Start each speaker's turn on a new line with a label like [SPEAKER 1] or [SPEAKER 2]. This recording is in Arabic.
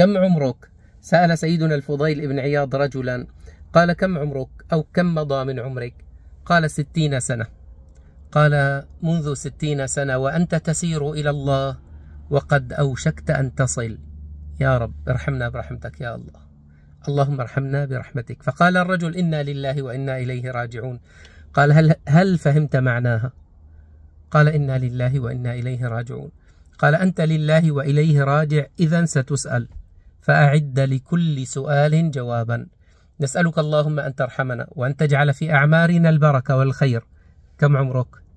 [SPEAKER 1] كم عمرك سأل سيدنا الفضيل بن عياض رجلا قال كم عمرك أو كم مضى من عمرك قال ستين سنة قال منذ ستين سنة وأنت تسير إلى الله وقد أوشكت أن تصل يا رب ارحمنا برحمتك يا الله اللهم ارحمنا برحمتك فقال الرجل إنا لله وإنا إليه راجعون قال هل, هل فهمت معناها قال إنا لله وإنا إليه راجعون قال أنت لله وإليه راجع إذا ستسأل فأعد لكل سؤال جوابا نسألك اللهم أن ترحمنا وأن تجعل في أعمارنا البركة والخير كم عمرك؟